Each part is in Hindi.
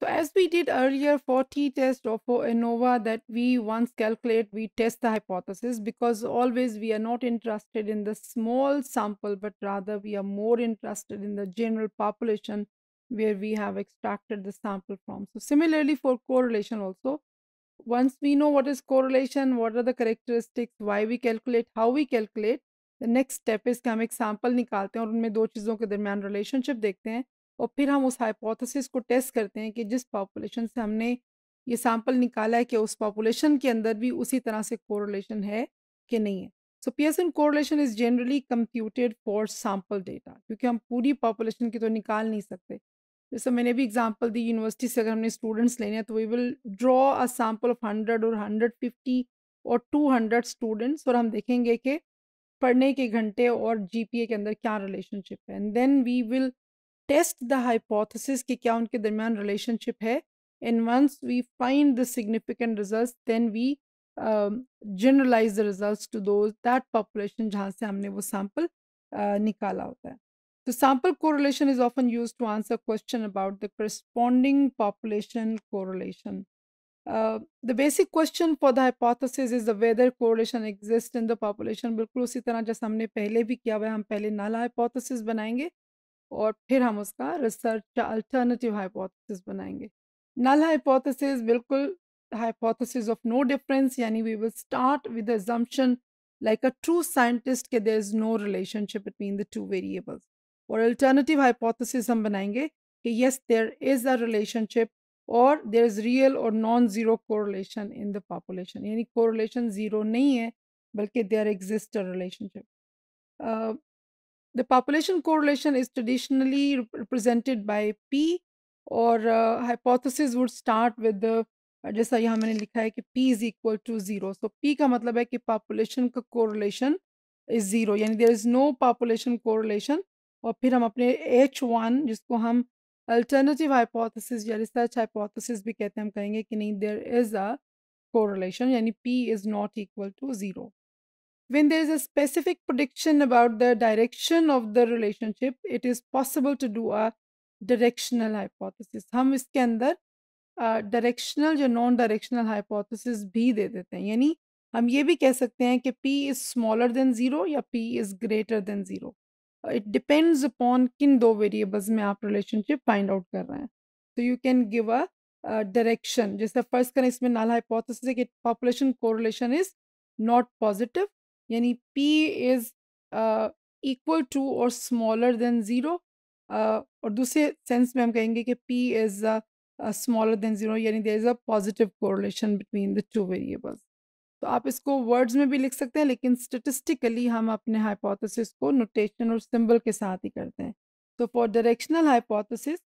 So as we did earlier for t-test or for ANOVA that we once calculate, we test the hypothesis because always we are not interested in the small sample, but rather we are more interested in the general population where we have extracted the sample from. So similarly for correlation also, once we know what is correlation, what are the characteristics, why we calculate, how we calculate, the next step is come हम एक sample निकालते हैं और उनमें relationship देखते और फिर हम उस हाइपोथेसिस को टेस्ट करते हैं कि जिस पॉपुलेशन से हमने ये सैम्पल निकाला है कि उस पॉपुलेशन के अंदर भी उसी तरह से कोरोलेशन है कि नहीं है so Pearson correlation is generally computed for sample data क्योंकि हम पूरी पॉपुलेशन की तो निकाल नहीं सकते जैसे मैंने भी एग्जाम्पल दी यूनिवर्सिटी से अगर हमने स्टूडेंट्स लेने हैं तो we will draw a sample of hundred और हंड्रेड फिफ्टी और टू हंड्रेड स्टूडेंट्स और हम देखेंगे कि पढ़ने के घंटे और जीपीए के अंदर क्या रिलेशनशिप है and then we will test the hypothesis कि क्या उनके दरमियान रिलेशनशिप है and once we find the significant result then we generalise the result to to that population जहाँ से हमने वो सैम्पल uh, निकाला होता है तो sample correlation is often use to answer question about the corresponding population correlation the basic question for the hypothesis is the whether correlation exist in the population बिल्कुल उसी तरह जैसे हमने पहले भी किया हुआ है हम पहले नाला हाइपोथेसिस बनाएंगे और फिर हम उसका रिसर्च अल्टरनेटिव हाइपोथेसिस बनाएंगे नल हाइपोथेसिस बिल्कुल हाइपोथेसिस ऑफ नो डिफरेंस यानी we will start with assumption like a true scientist के there is no relationship between the two variables और अल्टरनेटिव हाइपोथेसिस हम बनाएंगे कि yes there is a relationship और देर इज रियल और non zero correlation in the population यानी कोरिलेशन जीरो नहीं है बल्कि there exist a relationship the population correlation is traditionally represented by p or uh, hypothesis would start with the just like I have written p is equal to 0 so p ka matlab hai population correlation is 0 yani there is no population correlation aur phir hum apne h1 jisko hum alternative hypothesis ya research hypothesis bhi kehte hain hum kahenge ki nahi there is a correlation yani p is not equal to 0 when there is a specific prediction about the direction of the relationship, it is possible to do a directional hypothesis. हम इसके अंदर directional या non-directional hypothesis भी दे देते हैं. यानी हम ये भी कह सकते हैं कि p is smaller than zero या p is greater than zero. It depends upon किन दो variables में आप relationship find out कर रहे हैं. So you can give a direction. जैसे first करें इसमें null hypothesis है कि population correlation is not positive. यानी p इज इक्वल टू और स्मॉलर देन ज़ीरो और दूसरे सेंस में हम कहेंगे कि p is smaller than zero यानी there is a positive correlation between the two variables तो आप इसको वर्ड्स में भी लिख सकते हैं लेकिन स्टेटिस्टिकली हम अपने हाइपोथेसिस को नोटेशन और सिंबल के साथ ही करते हैं तो for directional hypothesis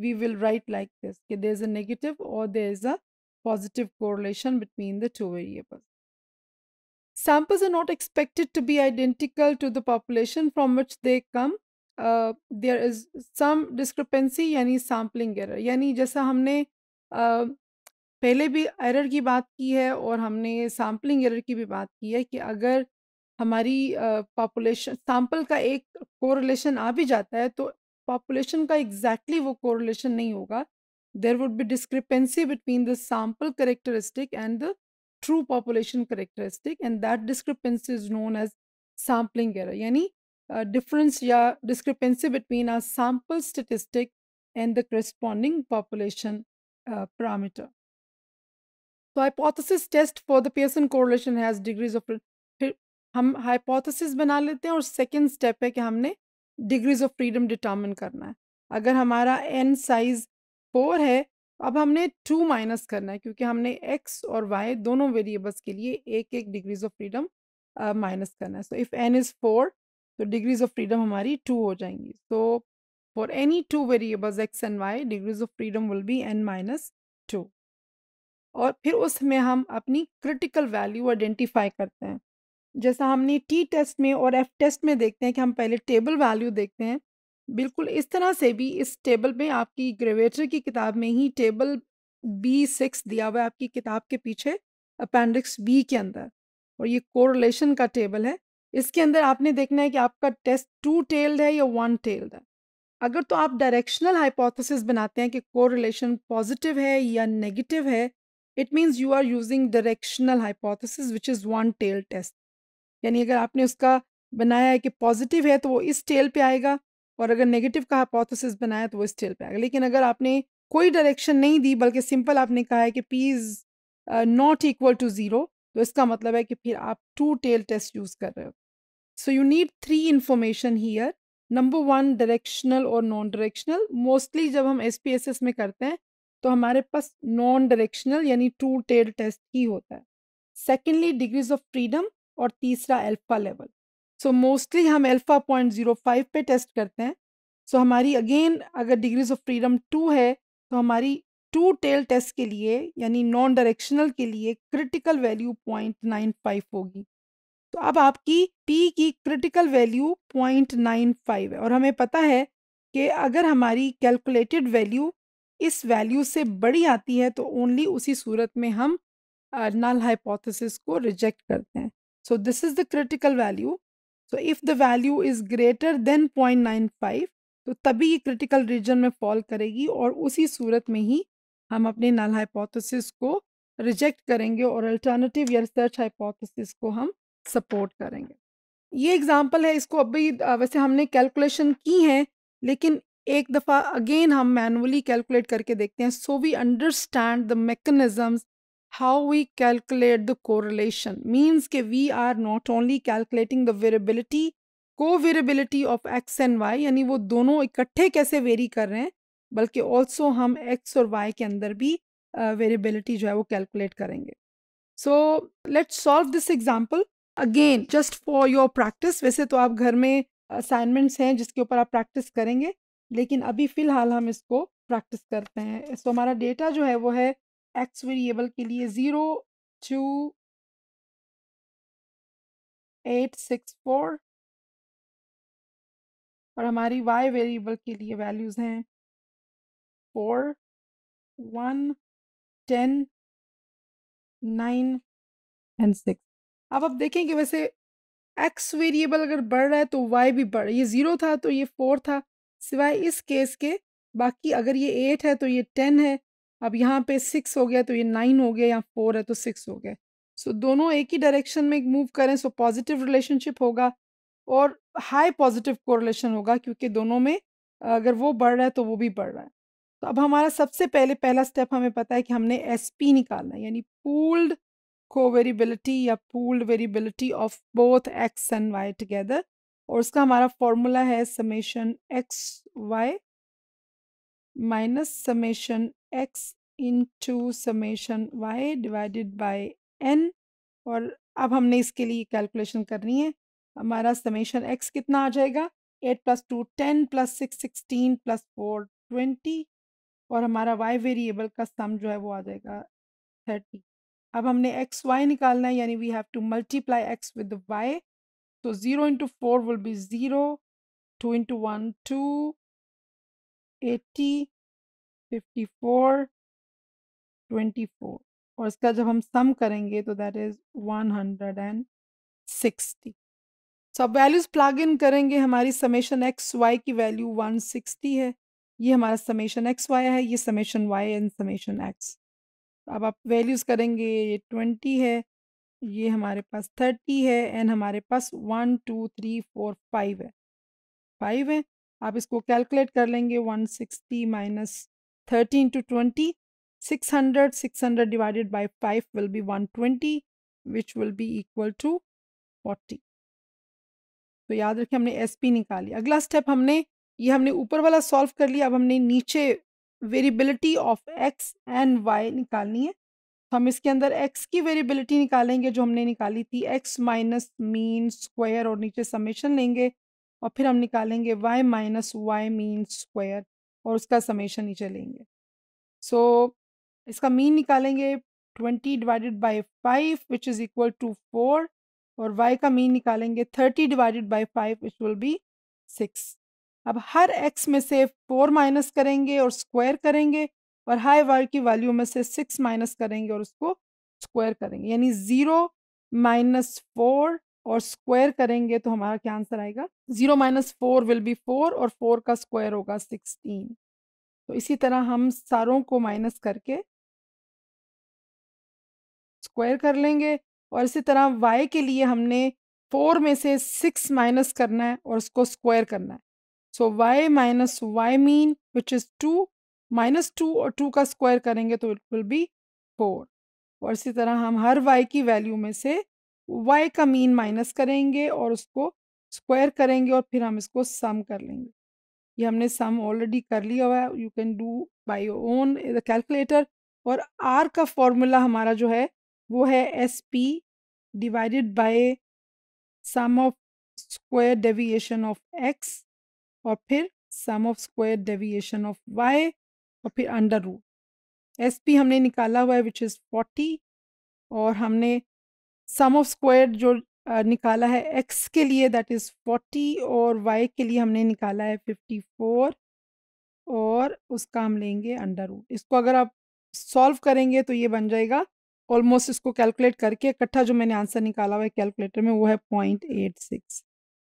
we will write like this कि देर इज़ अ नेगेटिव और there is a positive correlation between the two variables Samples are not expected to be identical to the population from which they come. Uh, there is some discrepancy यानी sampling error यानी जैसा हमने uh, पहले भी error की बात की है और हमने sampling error की भी बात की है कि अगर हमारी पॉपुलेशन uh, सैम्पल का एक कोरिलेशन आ भी जाता है तो पॉपुलेशन का एग्जैक्टली exactly वो कोरिलेशन नहीं होगा there would be discrepancy between the sample characteristic and the true population characteristic and that discrepancy is known as sampling error यानी difference या discrepancy between our sample statistic and the corresponding population uh, parameter. So hypothesis test for the Pearson correlation has degrees of फिर हम hypothesis बना लेते हैं और second step है कि हमने degrees of freedom determine करना है अगर हमारा n size 4 है अब हमने टू माइनस करना है क्योंकि हमने एक्स और वाई दोनों वेरिएबल्स के लिए एक एक डिग्रीज ऑफ फ्रीडम माइनस करना है so if n is four तो डिग्रीज ऑफ फ्रीडम हमारी टू हो जाएंगी so for any two variables x and y degrees of freedom will be n minus two और फिर उसमें हम अपनी क्रिटिकल वैल्यू आइडेंटिफाई करते हैं जैसा हमने टी टेस्ट में और एफ टेस्ट में देखते हैं कि हम पहले टेबल वैल्यू देखते हैं बिल्कुल इस तरह से भी इस टेबल में आपकी ग्रेवेटर की किताब में ही टेबल बी सिक्स दिया हुआ है आपकी किताब के पीछे अपेंडिक्स बी के अंदर और ये कोरलेशन का टेबल है इसके अंदर आपने देखना है कि आपका टेस्ट टू टेल्ड है या वन टेल्ड है अगर तो आप डायरेक्शनल हाइपोथेसिस बनाते हैं कि कोरिलेशन पॉजिटिव है या नेगेटिव है it means you are using directional hypothesis which is one tail test यानी अगर आपने उसका बनाया है कि पॉजिटिव है तो वो इस टेल पे आएगा और अगर नेगेटिव का हाइपोथेसिस बनाया तो वो स्टिल पे आएगा लेकिन अगर आपने कोई डायरेक्शन नहीं दी बल्कि सिंपल आपने कहा है कि P is not equal to zero तो इसका मतलब है कि फिर आप टू टेल टेस्ट यूज़ कर रहे हो so you need three information here number one directional और नॉन डायरेक्शनल मोस्टली जब हम एस पी एस एस में करते हैं तो हमारे पास नॉन डायरेक्शनल यानी टू टेल टेस्ट ही होता है सेकेंडली डिग्रीज ऑफ फ्रीडम और तीसरा alpha level so so mostly हम अल्फ़ा पॉइंट ज़ीरो फाइव पर टेस्ट करते हैं सो so हमारी अगेन अगर डिग्रीज ऑफ फ्रीडम टू है तो हमारी टू टेल टेस्ट के लिए यानी नॉन डायरेक्शनल के लिए critical value point nine five होगी तो अब आपकी पी की critical value point nine five है और हमें पता है कि अगर हमारी कैलकुलेटेड वैल्यू इस वैल्यू से बड़ी आती है तो ओनली उसी सूरत में हम नल हाइपोथेसिस को रिजेक्ट करते हैं so this is the critical value so if the value is greater than point nine five तो तभी ये क्रिटिकल रीजन में फॉल करेगी और उसी सूरत में ही हम अपने नल हाइपोथेसिस को रिजेक्ट करेंगे और अल्टरनेटिव या रिसर्च हाइपोथेसिस को हम सपोर्ट करेंगे ये एग्जांपल है इसको अभी वैसे हमने कैलकुलेशन की है लेकिन एक दफ़ा अगेन हम मैनुअली कैलकुलेट करके देखते हैं so we understand the mechanisms how we calculate the correlation means that we are not only calculating the variability co-variability of x and y yani wo dono ikatthe kaise vary kar rahe hain balki also hum x aur y ke andar bhi variability uh, जो है वो कैलकुलेट करेंगे so let's solve this example again just for your practice वैसे तो आप घर में असाइनमेंट्स हैं जिसके ऊपर आप प्रैक्टिस करेंगे लेकिन अभी फ़िलहाल हम इसको प्रैक्टिस करते हैं सो so, हमारा डेटा जो है वो है एक्स वेरिएबल के लिए zero two eight six four और हमारी वाई वेरिएबल के लिए वैल्यूज़ हैं four one ten nine and six अब आप देखेंगे वैसे एक्स वेरिएबल अगर बढ़ रहा है तो वाई भी बढ़ ये ज़ीरो था तो ये फोर था सिवाय इस केस के बाकी अगर ये एट है तो ये टेन है अब यहाँ पे सिक्स हो गया तो ये नाइन हो गया या फोर है तो सिक्स हो गया सो so, दोनों एक ही डायरेक्शन में मूव करें सो पॉजिटिव रिलेशनशिप होगा और हाई पॉजिटिव कोरिलेशन होगा क्योंकि दोनों में अगर वो बढ़ रहा है तो वो भी बढ़ रहा है तो अब हमारा सबसे पहले पहला स्टेप हमें पता है कि हमने एस पी निकालना है यानी पूल्ड को या pooled variability of both x and y together और उसका हमारा फॉर्मूला है summation x y minus summation x into summation y divided by n और अब हमने इसके लिए कैलकुलेशन करनी है हमारा समेशन x कितना आ जाएगा eight plus two ten plus six sixteen plus four twenty और हमारा y वेरिएबल का सम जो है वो आ जाएगा थर्टी अब हमने एक्स वाई निकालना है यानी we have to multiply x with y तो zero into four will be zero two into one two eighty fifty four twenty four और इसका जब हम सम करेंगे तो that is one hundred and sixty so अब वैल्यूज़ प्लाग इन करेंगे हमारी समेशन एक्स वाई की वैल्यू वन सिक्सटी है ये हमारा समेशन एक्स वाई है ये summation y and summation x अब आप वैल्यूज़ करेंगे ये ट्वेंटी है ये हमारे पास थर्टी है एंड हमारे पास one two three four five है फाइव है आप इसको कैलकुलेट कर लेंगे one sixty minus 13 to 20 600 600 divided by 5 will be 120 which will be equal to 40 तो याद रखिए हमने एस पी निकाली अगला स्टेप हमने ये हमने ऊपर वाला सॉल्व कर लिया अब हमने नीचे variability of x and y निकालनी है तो हम इसके अंदर एक्स की वेरिएबिलिटी निकालेंगे जो हमने निकाली थी एक्स माइनस मीन स्क्वायर और नीचे समेशन लेंगे और फिर हम निकालेंगे y minus y mean square और उसका समेशन नीचे लेंगे सो so, इसका मीन निकालेंगे twenty divided by five which is equal to four और वाई का मीन निकालेंगे thirty divided by five which will be six अब हर एक्स में से फोर माइनस करेंगे और स्क्वायर करेंगे और हाई वाई की वैल्यू में से सिक्स माइनस करेंगे और उसको स्क्वायर करेंगे यानी ज़ीरो माइनस फोर और स्क्वायर करेंगे तो हमारा क्या आंसर आएगा zero minus four will be four और फोर का स्क्वायर होगा सिक्सटीन तो इसी तरह हम सारों को माइनस करके स्क्वायर कर लेंगे और इसी तरह वाई के लिए हमने फोर में से सिक्स माइनस करना है और उसको स्क्वायर करना है so y minus y mean which is two minus two और टू का स्क्वायर करेंगे तो इट विल बी फोर और इसी तरह हम हर वाई की वैल्यू में से वाई का मीन माइनस करेंगे और उसको स्क्वायर करेंगे और फिर हम इसको सम कर लेंगे ये हमने सम ऑलरेडी कर लिया हुआ है you can do by own the calculator और आर का फॉर्मूला हमारा जो है वो है S P divided by sum of square deviation of x और फिर sum of square deviation of y और फिर अंडर रूट एस पी हमने निकाला हुआ है विच इज़ फोर्टी और हमने सम ऑफ स्क्वायर जो निकाला है एक्स के लिए दैट इज़ फोर्टी और वाई के लिए हमने निकाला है फिफ्टी फोर और उसका हम लेंगे अंडर रूट इसको अगर आप सॉल्व करेंगे तो ये बन जाएगा ऑलमोस्ट इसको कैलकुलेट करके इकट्ठा जो मैंने आंसर निकाला हुआ है कैलकुलेटर में वो है point eight six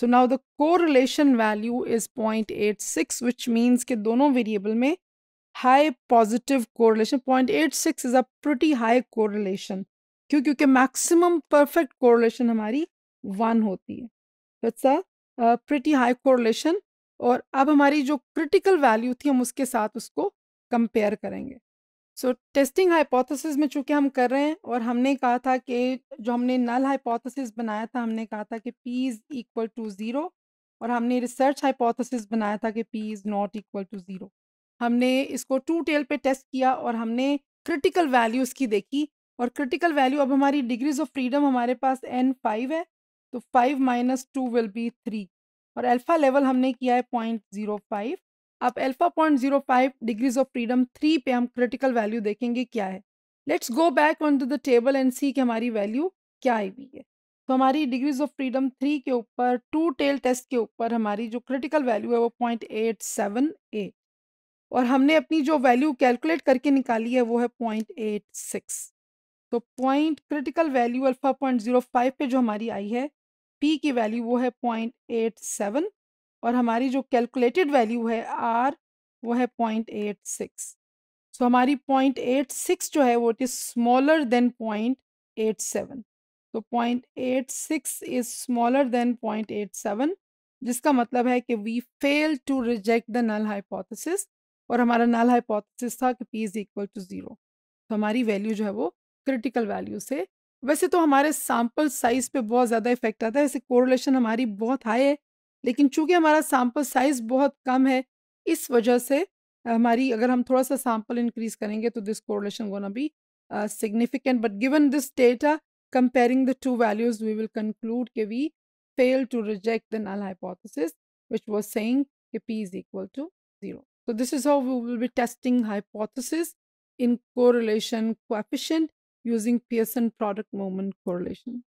so now the correlation value is point eight six which means के दोनों वेरिएबल में high correlation point eight six is a pretty high correlation क्यों क्योंकि मैक्सिमम परफेक्ट कोरिलेशन हमारी वन होती है it's a pretty high correlation और अब हमारी जो क्रिटिकल वैल्यू थी हम उसके साथ उसको कंपेयर करेंगे सो टेस्टिंग हाइपोथेसिस में चूंकि हम कर रहे हैं और हमने कहा था कि जो हमने नल हाइपोथेसिस बनाया था हमने कहा था कि P is equal to zero और हमने रिसर्च हाइपोथेसिस बनाया था कि P is not equal to zero हमने इसको टू टेल पे टेस्ट किया और हमने क्रिटिकल वैल्यूज़ की देखी और क्रिटिकल वैल्यू अब हमारी डिग्रीज ऑफ फ्रीडम हमारे पास एन फाइव है तो five minus two will be three और अल्फ़ा लेवल हमने किया है पॉइंट ज़ीरो फाइव अब alpha point zero five degrees of freedom three पे हम क्रिटिकल वैल्यू देखेंगे क्या है let's go back on to the table and see कि हमारी वैल्यू क्या आई हुई है तो हमारी डिग्रीज ऑफ फ्रीडम थ्री के ऊपर टू टेल टेस्ट के ऊपर हमारी जो क्रिटिकल वैल्यू है वो पॉइंट एट सेवन ए और हमने अपनी जो वैल्यू कैलकुलेट करके निकाली है वो है पॉइंट एट सिक्स तो point critical value alpha point zero five पे जो हमारी आई है पी की वैल्यू वो है पॉइंट एट सेवन और हमारी जो कैलकुलेटेड वैल्यू है आर वो है पॉइंट एट सिक्स सो हमारी पॉइंट एट सिक्स जो है वो it is smaller than point eight seven तो point eight six is smaller than point eight seven जिसका मतलब है कि we fail to reject the null hypothesis और हमारा नल हाइपोथेसिस था कि P is equal to zero तो हमारी वैल्यू जो है वो क्रिटिकल वैल्यू से वैसे तो हमारे सैम्पल साइज पे बहुत ज़्यादा इफेक्ट आता है ऐसे कोरोलेशन हमारी बहुत हाई है लेकिन चूंकि हमारा सैम्पल साइज बहुत कम है इस वजह से हमारी अगर हम थोड़ा सा सैम्पल इंक्रीज करेंगे तो दिस कोरोलेशन गोना भी significant but given this data comparing the two values we will conclude के we fail to reject the null hypothesis which was saying P is equal to zero तो this is how we will be testing hypothesis in correlation को using Pearson product moment correlation.